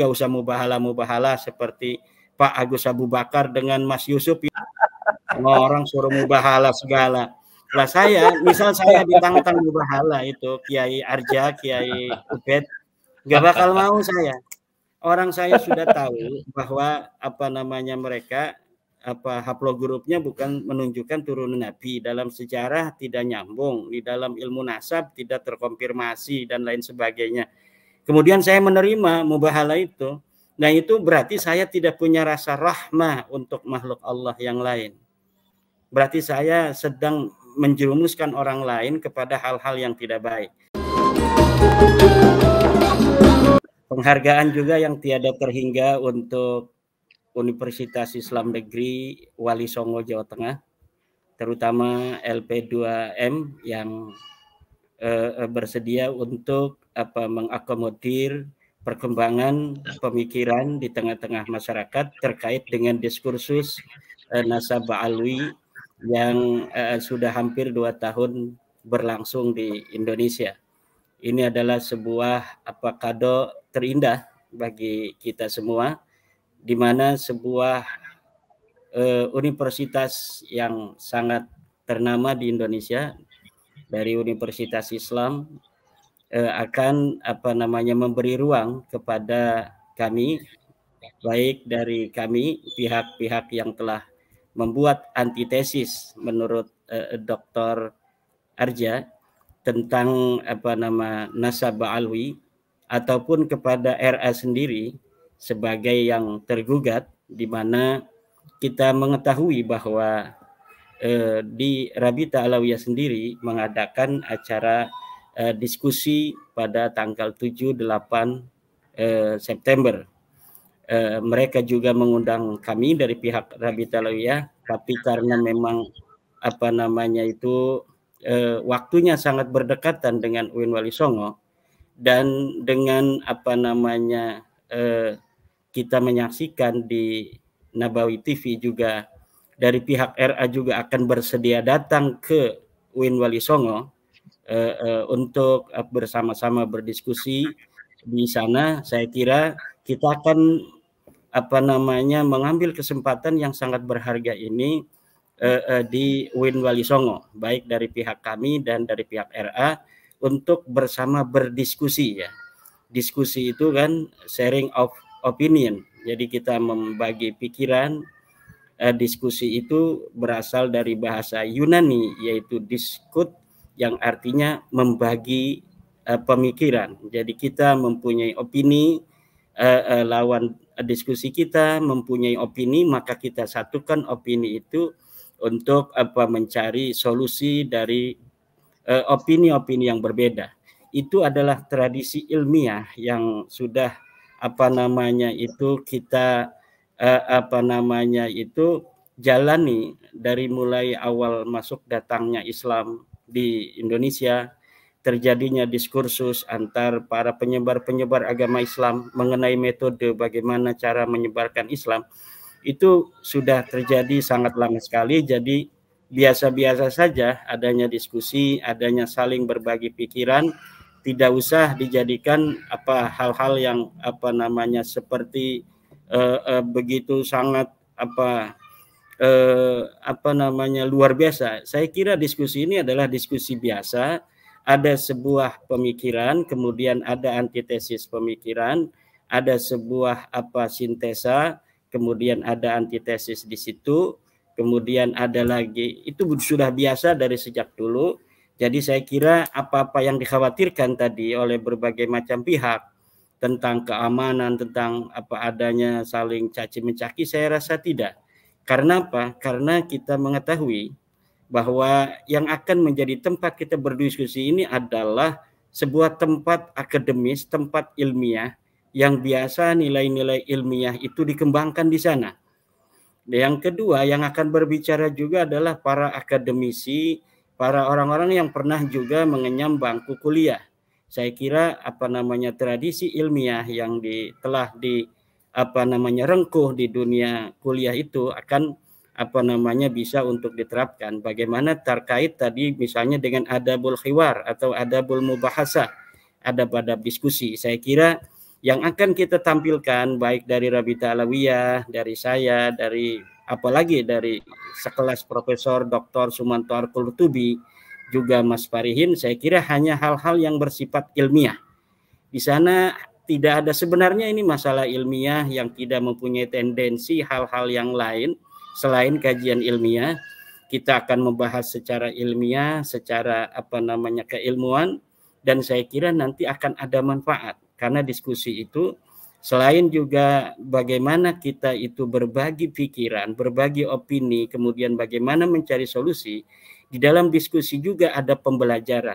nggak usah mubahala mubahala seperti Pak Agus Abu Bakar dengan Mas Yusuf ya. orang suruh mubahala segala lah saya misal saya ditantang mubahala itu Kiai Arja Kiai Ubed nggak bakal mau saya orang saya sudah tahu bahwa apa namanya mereka apa haplogrupnya bukan menunjukkan turunan nabi dalam sejarah tidak nyambung di dalam ilmu nasab tidak terkonfirmasi dan lain sebagainya Kemudian saya menerima mubahala itu. Nah itu berarti saya tidak punya rasa rahmah untuk makhluk Allah yang lain. Berarti saya sedang menjerumuskan orang lain kepada hal-hal yang tidak baik. Penghargaan juga yang tiada terhingga untuk Universitas Islam Negeri Wali Songo Jawa Tengah, terutama LP2M yang uh, bersedia untuk apa mengakomodir perkembangan pemikiran di tengah-tengah masyarakat terkait dengan diskursus uh, nasabah alwi yang uh, sudah hampir dua tahun berlangsung di Indonesia. Ini adalah sebuah apa kado terindah bagi kita semua, di mana sebuah uh, universitas yang sangat ternama di Indonesia dari Universitas Islam eh, akan apa namanya memberi ruang kepada kami baik dari kami pihak-pihak yang telah membuat antitesis menurut eh, Dr. Arja tentang apa nama nasabah alwi ataupun kepada RA sendiri sebagai yang tergugat di mana kita mengetahui bahwa eh, di Rabita Alawiyah sendiri mengadakan acara eh, diskusi pada tanggal 7-8 eh, September. Eh, mereka juga mengundang kami dari pihak Rabita Alawiyah, tapi karena memang apa namanya itu eh, waktunya sangat berdekatan dengan Uin Wali Songo dan dengan apa namanya eh, kita menyaksikan di Nabawi TV juga dari pihak RA juga akan bersedia datang ke Win Wali Songo uh, uh, untuk eh, bersama-sama berdiskusi di sana. Saya kira kita akan apa namanya mengambil kesempatan yang sangat berharga ini uh, uh, di Win Wali Songo, baik dari pihak kami dan dari pihak RA untuk bersama berdiskusi ya. Diskusi itu kan sharing of opinion. Jadi kita membagi pikiran, eh, diskusi itu berasal dari bahasa Yunani yaitu diskut yang artinya membagi eh, pemikiran. Jadi kita mempunyai opini eh, eh, lawan diskusi kita mempunyai opini maka kita satukan opini itu untuk apa mencari solusi dari eh, opini-opini eh, opini -opini yang berbeda. Itu adalah tradisi ilmiah yang sudah apa namanya itu kita uh, apa namanya itu jalani dari mulai awal masuk datangnya Islam di Indonesia terjadinya diskursus antar para penyebar-penyebar agama Islam mengenai metode bagaimana cara menyebarkan Islam itu sudah terjadi sangat lama sekali jadi biasa-biasa saja adanya diskusi adanya saling berbagi pikiran tidak usah dijadikan apa hal-hal yang apa namanya seperti uh, uh, begitu sangat apa uh, apa namanya luar biasa. Saya kira diskusi ini adalah diskusi biasa. Ada sebuah pemikiran, kemudian ada antitesis pemikiran, ada sebuah apa sintesa, kemudian ada antitesis di situ, kemudian ada lagi. Itu sudah biasa dari sejak dulu. Jadi saya kira apa-apa yang dikhawatirkan tadi oleh berbagai macam pihak tentang keamanan, tentang apa adanya saling caci mencaci, saya rasa tidak. Karena apa? Karena kita mengetahui bahwa yang akan menjadi tempat kita berdiskusi ini adalah sebuah tempat akademis, tempat ilmiah yang biasa nilai-nilai ilmiah itu dikembangkan di sana. Yang kedua yang akan berbicara juga adalah para akademisi, para orang-orang yang pernah juga mengenyam bangku kuliah saya kira apa namanya tradisi ilmiah yang di, telah di apa namanya rengkuh di dunia kuliah itu akan apa namanya bisa untuk diterapkan bagaimana terkait tadi misalnya dengan adabul khiwar atau adabul mubahasa ada pada diskusi saya kira yang akan kita tampilkan baik dari Rabita Alawiyah dari saya dari apalagi dari sekelas profesor Dr. Sumanto Kultubi juga Mas Farihin, saya kira hanya hal-hal yang bersifat ilmiah. Di sana tidak ada sebenarnya ini masalah ilmiah yang tidak mempunyai tendensi hal-hal yang lain selain kajian ilmiah. Kita akan membahas secara ilmiah, secara apa namanya keilmuan dan saya kira nanti akan ada manfaat karena diskusi itu selain juga bagaimana kita itu berbagi pikiran, berbagi opini, kemudian bagaimana mencari solusi, di dalam diskusi juga ada pembelajaran.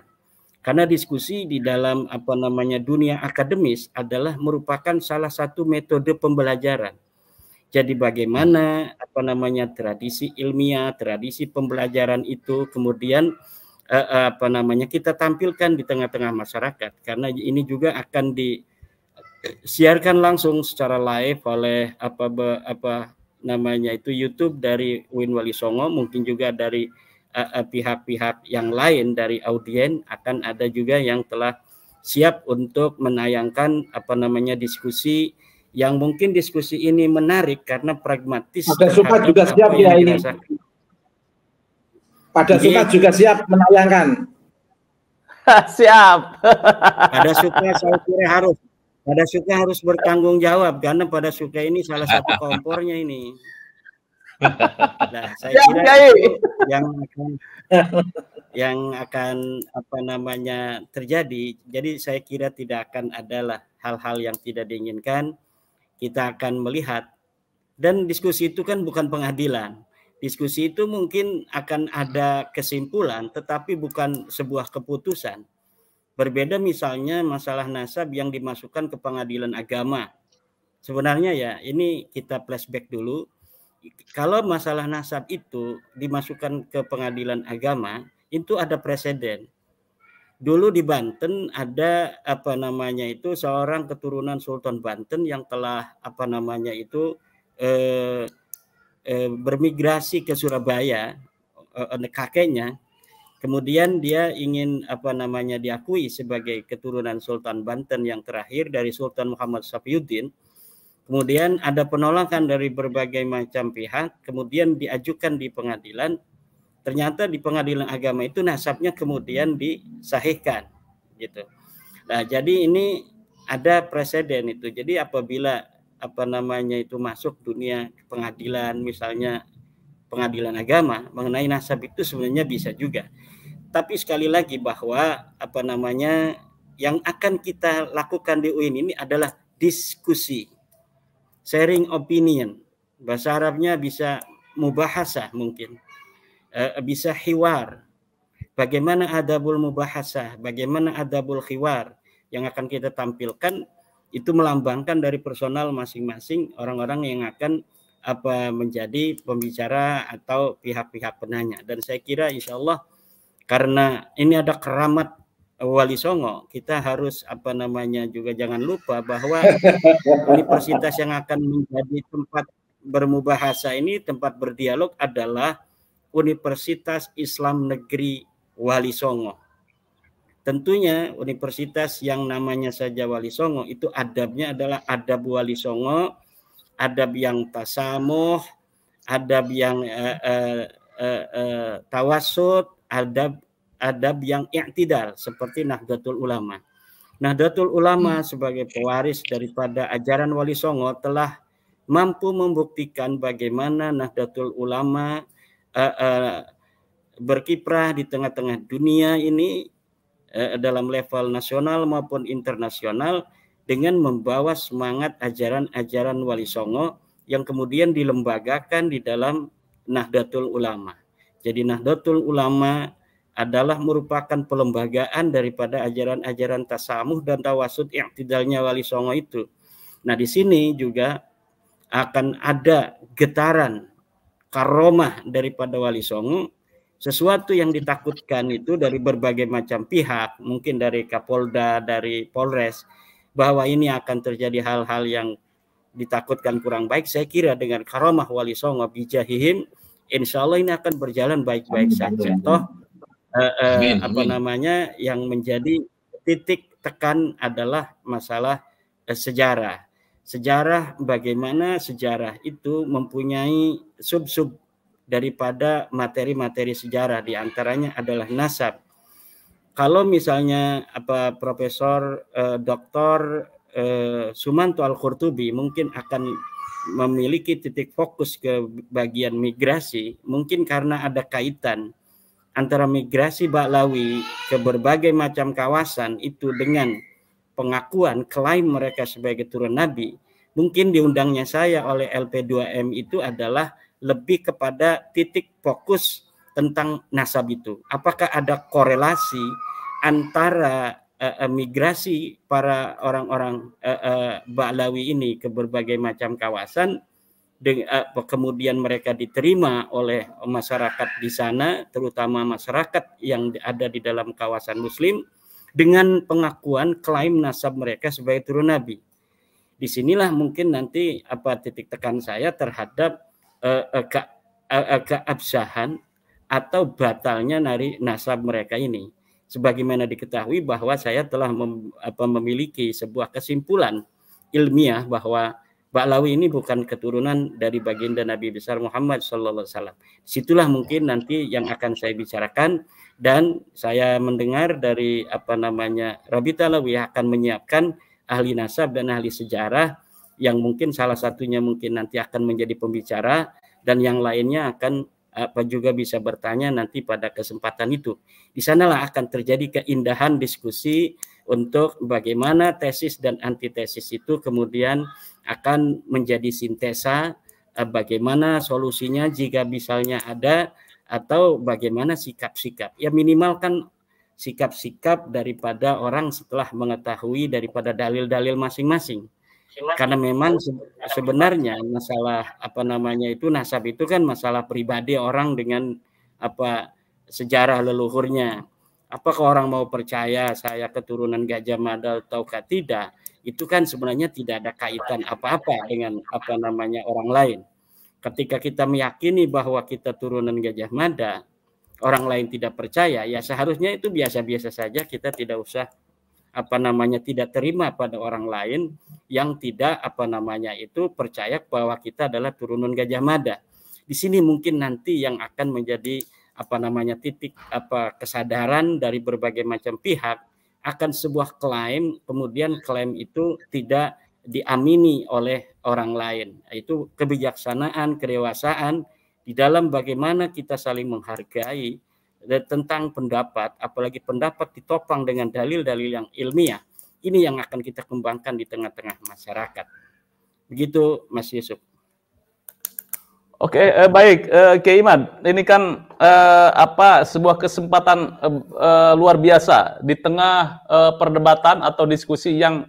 Karena diskusi di dalam apa namanya dunia akademis adalah merupakan salah satu metode pembelajaran. Jadi bagaimana apa namanya tradisi ilmiah, tradisi pembelajaran itu kemudian eh, eh apa namanya kita tampilkan di tengah-tengah masyarakat karena ini juga akan disiarkan langsung secara live oleh apa apa namanya itu YouTube dari Win Wali Songo mungkin juga dari Eh, eh, pihak-pihak yang lain dari audien akan ada juga yang telah siap untuk menayangkan apa namanya diskusi yang mungkin diskusi ini menarik karena pragmatis. pada suka juga siap ya ini. Pada iya. suka juga siap menayangkan. siap. Pada suka saya kira harus. Pada suka harus bertanggung jawab karena pada suka ini salah satu kompornya ini nah, saya kira yang akan, yang akan apa namanya terjadi. Jadi saya kira tidak akan adalah hal-hal yang tidak diinginkan. Kita akan melihat dan diskusi itu kan bukan pengadilan. Diskusi itu mungkin akan ada kesimpulan tetapi bukan sebuah keputusan. Berbeda misalnya masalah nasab yang dimasukkan ke pengadilan agama. Sebenarnya ya ini kita flashback dulu kalau masalah nasab itu dimasukkan ke pengadilan agama itu ada presiden. Dulu di Banten ada apa namanya itu seorang keturunan Sultan Banten yang telah apa namanya itu eh, eh, bermigrasi ke Surabaya eh, eh kakeknya. Kemudian dia ingin apa namanya diakui sebagai keturunan Sultan Banten yang terakhir dari Sultan Muhammad Safiuddin kemudian ada penolakan dari berbagai macam pihak, kemudian diajukan di pengadilan, ternyata di pengadilan agama itu nasabnya kemudian disahihkan, gitu. Nah, jadi ini ada presiden itu. Jadi apabila apa namanya itu masuk dunia pengadilan, misalnya pengadilan agama mengenai nasab itu sebenarnya bisa juga. Tapi sekali lagi bahwa apa namanya yang akan kita lakukan di UIN ini adalah diskusi sharing opinion. Bahasa Arabnya bisa mubahasa mungkin. Uh, bisa hiwar. Bagaimana adabul mubahasa, bagaimana adabul hiwar yang akan kita tampilkan itu melambangkan dari personal masing-masing orang-orang yang akan apa menjadi pembicara atau pihak-pihak penanya dan saya kira insya Allah karena ini ada keramat Wali Songo, kita harus apa namanya juga jangan lupa bahwa universitas yang akan menjadi tempat bermubahasa ini tempat berdialog adalah Universitas Islam Negeri Wali Songo. Tentunya universitas yang namanya saja Wali Songo itu adabnya adalah adab Wali Songo, adab yang tasamuh, adab yang eh, eh, eh, eh tawasud, adab adab yang i'tidal seperti Nahdlatul Ulama. Nahdlatul Ulama hmm. sebagai pewaris daripada ajaran Wali Songo telah mampu membuktikan bagaimana Nahdlatul Ulama uh, uh, berkiprah di tengah-tengah dunia ini uh, dalam level nasional maupun internasional dengan membawa semangat ajaran-ajaran Wali Songo yang kemudian dilembagakan di dalam Nahdlatul Ulama. Jadi Nahdlatul Ulama adalah merupakan pelembagaan daripada ajaran-ajaran tasamuh dan tawasud yang tidaknya wali songo itu. Nah di sini juga akan ada getaran karomah daripada wali songo sesuatu yang ditakutkan itu dari berbagai macam pihak mungkin dari Kapolda dari Polres bahwa ini akan terjadi hal-hal yang ditakutkan kurang baik saya kira dengan karomah wali songo bijahihim insya Allah ini akan berjalan baik-baik saja toh uh, amin, apa amin. namanya yang menjadi titik tekan adalah masalah uh, sejarah. Sejarah bagaimana sejarah itu mempunyai sub-sub daripada materi-materi sejarah diantaranya adalah nasab. Kalau misalnya apa Profesor uh, eh, Dr. Uh, eh, Sumanto Al-Qurtubi mungkin akan memiliki titik fokus ke bagian migrasi mungkin karena ada kaitan antara migrasi Baklawi ke berbagai macam kawasan itu dengan pengakuan klaim mereka sebagai turun nabi mungkin diundangnya saya oleh LP2M itu adalah lebih kepada titik fokus tentang nasab itu apakah ada korelasi antara uh, migrasi para orang-orang uh, eh, uh, Baklawi ini ke berbagai macam kawasan Eh, kemudian mereka diterima oleh masyarakat di sana terutama masyarakat yang ada di dalam kawasan muslim dengan pengakuan klaim nasab mereka sebagai turun nabi disinilah mungkin nanti apa titik tekan saya terhadap uh, uh, ke, uh, keabsahan atau batalnya nari nasab mereka ini sebagaimana diketahui bahwa saya telah mem, apa, memiliki sebuah kesimpulan ilmiah bahwa Ba'lawi ini bukan keturunan dari baginda Nabi besar Muhammad sallallahu alaihi wasallam. Situlah mungkin nanti yang akan saya bicarakan dan saya mendengar dari apa namanya Rabi Talawi akan menyiapkan ahli nasab dan ahli sejarah yang mungkin salah satunya mungkin nanti akan menjadi pembicara dan yang lainnya akan apa juga bisa bertanya nanti pada kesempatan itu. Di sanalah akan terjadi keindahan diskusi untuk bagaimana tesis dan antitesis itu kemudian akan menjadi sintesa eh, bagaimana solusinya jika misalnya ada atau bagaimana sikap-sikap. Ya minimal kan sikap-sikap daripada orang setelah mengetahui daripada dalil-dalil masing-masing karena memang sebenarnya masalah apa namanya itu nasab itu kan masalah pribadi orang dengan apa sejarah leluhurnya apakah orang mau percaya saya keturunan Gajah Mada ataukah tidak itu kan sebenarnya tidak ada kaitan apa-apa dengan apa namanya orang lain ketika kita meyakini bahwa kita turunan Gajah Mada orang lain tidak percaya ya seharusnya itu biasa-biasa saja kita tidak usah apa namanya tidak terima pada orang lain yang tidak apa namanya itu percaya bahwa kita adalah turunan Gajah Mada. Di sini mungkin nanti yang akan menjadi apa namanya titik apa kesadaran dari berbagai macam pihak akan sebuah klaim kemudian klaim itu tidak diamini oleh orang lain. Itu kebijaksanaan, kerewasaan di dalam bagaimana kita saling menghargai eh, tentang pendapat, apalagi pendapat ditopang dengan dalil-dalil yang ilmiah ini yang akan kita kembangkan di tengah-tengah masyarakat. Begitu Mas Yusuf. Oke, eh, baik, eh, Kiai Iman. Ini kan eh, apa sebuah kesempatan eh, eh, luar biasa di tengah eh, perdebatan atau diskusi yang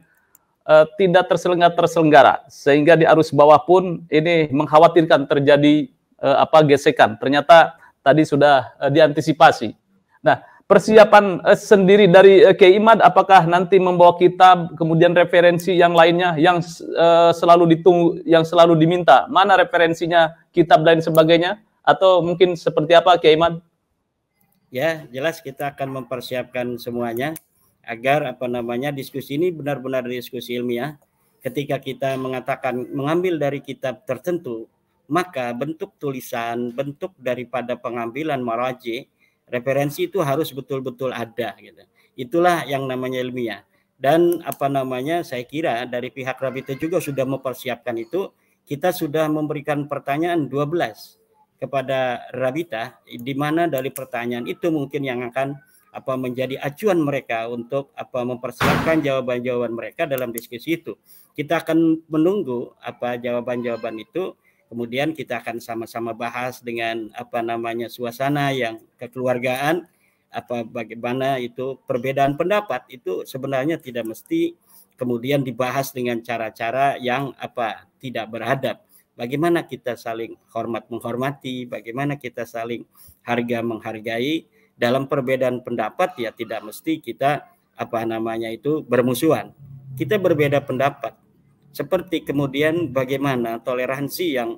eh, tidak terselenggara terselenggara, sehingga di arus bawah pun ini mengkhawatirkan terjadi eh, apa gesekan. Ternyata tadi sudah eh, diantisipasi. Nah, persiapan eh, sendiri dari eh, Keimad apakah nanti membawa kitab kemudian referensi yang lainnya yang eh, selalu ditunggu yang selalu diminta mana referensinya kitab lain sebagainya atau mungkin seperti apa Keimad ya jelas kita akan mempersiapkan semuanya agar apa namanya diskusi ini benar-benar diskusi ilmiah ketika kita mengatakan mengambil dari kitab tertentu maka bentuk tulisan bentuk daripada pengambilan maraji Referensi itu harus betul-betul ada gitu. Itulah yang namanya ilmiah. Dan apa namanya saya kira dari pihak Rabita juga sudah mempersiapkan itu. Kita sudah memberikan pertanyaan 12 kepada Rabita di mana dari pertanyaan itu mungkin yang akan apa menjadi acuan mereka untuk apa mempersiapkan jawaban-jawaban mereka dalam diskusi itu. Kita akan menunggu apa jawaban-jawaban itu Kemudian kita akan sama-sama bahas dengan apa namanya suasana yang kekeluargaan apa bagaimana itu perbedaan pendapat itu sebenarnya tidak mesti kemudian dibahas dengan cara-cara yang apa tidak beradab. Bagaimana kita saling hormat menghormati, bagaimana kita saling harga menghargai dalam perbedaan pendapat ya tidak mesti kita apa namanya itu bermusuhan. Kita berbeda pendapat, seperti kemudian bagaimana toleransi yang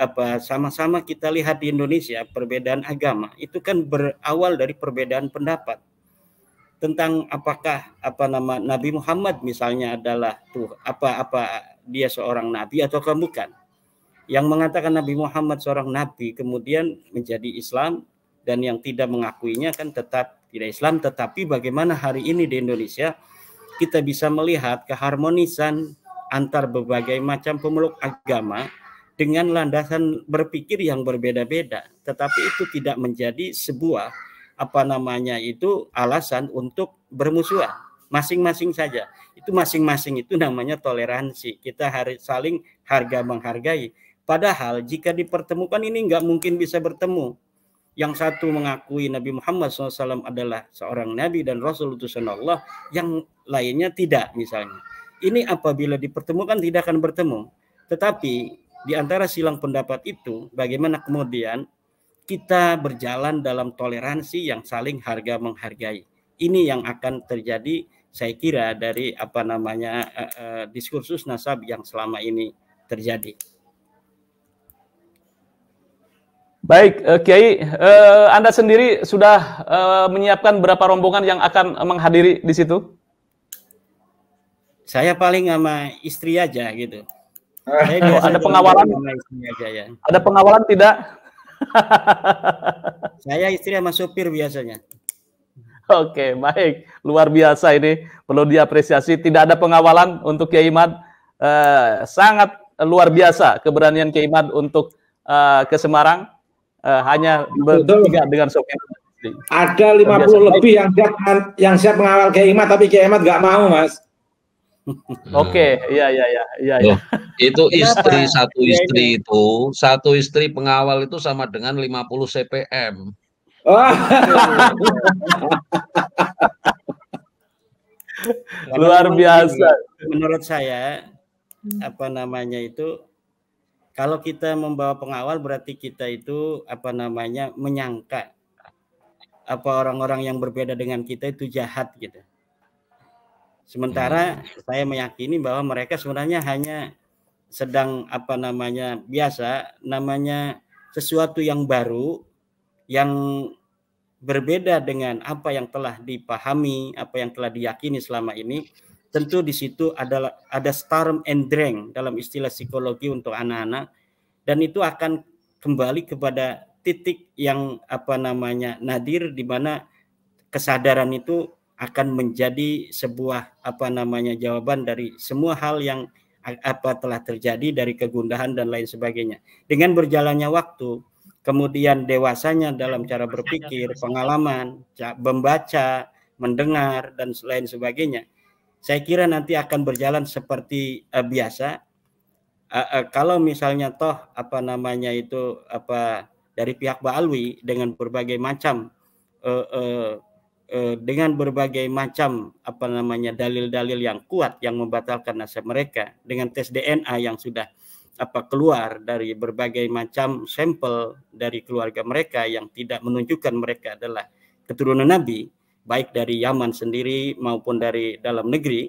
apa sama-sama kita lihat di Indonesia perbedaan agama itu kan berawal dari perbedaan pendapat tentang apakah apa nama Nabi Muhammad misalnya adalah tuh apa apa dia seorang nabi atau bukan yang mengatakan Nabi Muhammad seorang nabi kemudian menjadi Islam dan yang tidak mengakuinya kan tetap tidak Islam tetapi bagaimana hari ini di Indonesia kita bisa melihat keharmonisan antar berbagai macam pemeluk agama dengan landasan berpikir yang berbeda-beda, tetapi itu tidak menjadi sebuah apa namanya itu alasan untuk bermusuhan masing-masing saja itu masing-masing itu namanya toleransi kita harus saling harga menghargai padahal jika dipertemukan ini nggak mungkin bisa bertemu yang satu mengakui Nabi Muhammad SAW adalah seorang Nabi dan Rasul utusan Allah yang lainnya tidak misalnya ini apabila dipertemukan tidak akan bertemu. Tetapi di antara silang pendapat itu bagaimana kemudian kita berjalan dalam toleransi yang saling harga menghargai. Ini yang akan terjadi saya kira dari apa namanya uh, uh, diskursus nasab yang selama ini terjadi. Baik, uh, Kiai, uh, Anda sendiri sudah uh, menyiapkan berapa rombongan yang akan menghadiri di situ? Saya paling sama istri aja gitu. Ah. Saya ada pengawalan sama istri aja ya. Ada pengawalan tidak? saya istri sama sopir biasanya. Oke, baik. Luar biasa ini. Perlu diapresiasi. Tidak ada pengawalan untuk Kiai Mad. Eh, sangat luar biasa keberanian Kiai Mad untuk eh, ke Semarang. Eh, hanya bertiga dengan sopir. Ada 50 lebih yang siap, yang siap mengawal Kiai Mad, tapi Kiai Mad nggak mau, Mas. Oke, okay, iya iya iya iya. Ya. Itu istri satu iya, istri ya, itu, satu istri pengawal itu sama dengan 50 CPM. Luar biasa. Menurut saya apa namanya itu kalau kita membawa pengawal berarti kita itu apa namanya menyangka apa orang-orang yang berbeda dengan kita itu jahat gitu Sementara hmm. saya meyakini bahwa mereka sebenarnya hanya sedang apa namanya biasa namanya sesuatu yang baru yang berbeda dengan apa yang telah dipahami, apa yang telah diyakini selama ini, tentu di situ adalah ada storm and drain dalam istilah psikologi untuk anak-anak dan itu akan kembali kepada titik yang apa namanya nadir di mana kesadaran itu akan menjadi sebuah apa namanya jawaban dari semua hal yang apa telah terjadi dari kegundahan dan lain sebagainya. Dengan berjalannya waktu, kemudian dewasanya dalam cara berpikir, pengalaman, membaca, mendengar dan lain sebagainya. Saya kira nanti akan berjalan seperti uh, biasa. Uh, uh, kalau misalnya toh apa namanya itu apa dari pihak Baalwi dengan berbagai macam uh, uh, Eh, dengan berbagai macam apa namanya dalil-dalil yang kuat yang membatalkan nasab mereka dengan tes DNA yang sudah apa keluar dari berbagai macam sampel dari keluarga mereka yang tidak menunjukkan mereka adalah keturunan Nabi baik dari Yaman sendiri maupun dari dalam negeri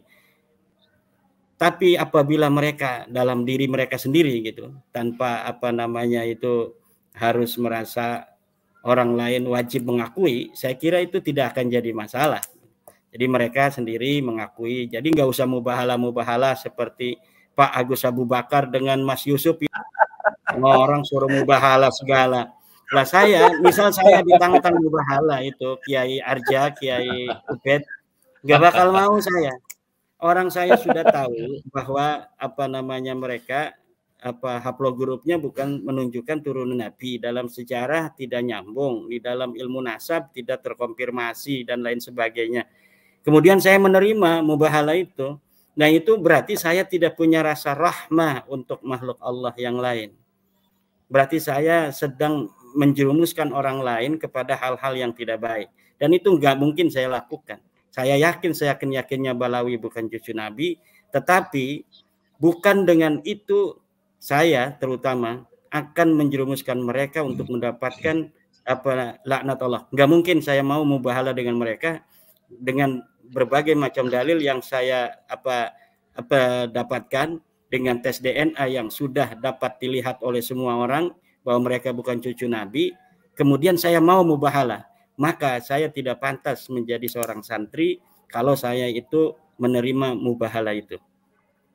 tapi apabila mereka dalam diri mereka sendiri gitu tanpa apa namanya itu harus merasa orang lain wajib mengakui, saya kira itu tidak akan jadi masalah. Jadi mereka sendiri mengakui. Jadi nggak usah mubahala-mubahala seperti Pak Agus Abu Bakar dengan Mas Yusuf. Ya. Orang suruh mubahala segala. Lah saya, misal saya ditantang mubahala itu Kiai Arja, Kiai Ubed, nggak bakal mau saya. Orang saya sudah tahu bahwa apa namanya mereka apa haplogrupnya bukan menunjukkan turunan nabi dalam sejarah tidak nyambung di dalam ilmu nasab tidak terkonfirmasi dan lain sebagainya kemudian saya menerima mubahala itu nah itu berarti saya tidak punya rasa rahmah untuk makhluk Allah yang lain berarti saya sedang menjerumuskan orang lain kepada hal-hal yang tidak baik dan itu nggak mungkin saya lakukan saya yakin saya yakin yakinnya Balawi bukan cucu Nabi tetapi bukan dengan itu saya terutama akan menjerumuskan mereka untuk hmm. mendapatkan apa laknat Allah. Enggak mungkin saya mau mubahala dengan mereka dengan berbagai macam dalil yang saya apa apa dapatkan dengan tes DNA yang sudah dapat dilihat oleh semua orang bahwa mereka bukan cucu Nabi. Kemudian saya mau mubahala, maka saya tidak pantas menjadi seorang santri kalau saya itu menerima mubahala itu.